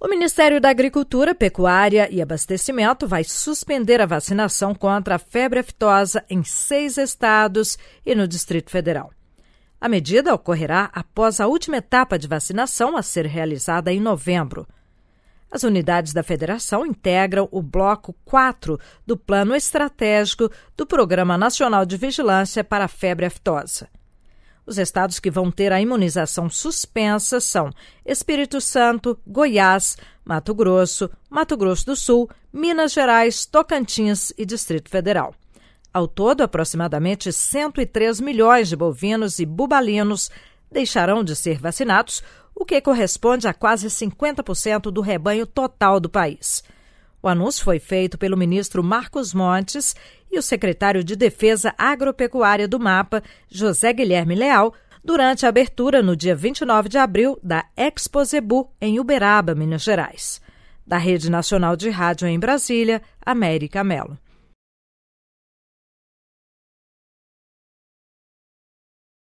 O Ministério da Agricultura, Pecuária e Abastecimento vai suspender a vacinação contra a febre aftosa em seis estados e no Distrito Federal. A medida ocorrerá após a última etapa de vacinação a ser realizada em novembro. As unidades da federação integram o bloco 4 do Plano Estratégico do Programa Nacional de Vigilância para a Febre Aftosa. Os estados que vão ter a imunização suspensa são Espírito Santo, Goiás, Mato Grosso, Mato Grosso do Sul, Minas Gerais, Tocantins e Distrito Federal. Ao todo, aproximadamente 103 milhões de bovinos e bubalinos deixarão de ser vacinados, o que corresponde a quase 50% do rebanho total do país. O anúncio foi feito pelo ministro Marcos Montes e o secretário de Defesa Agropecuária do MAPA, José Guilherme Leal, durante a abertura no dia 29 de abril da Exposebu em Uberaba, Minas Gerais. Da Rede Nacional de Rádio em Brasília, América Melo.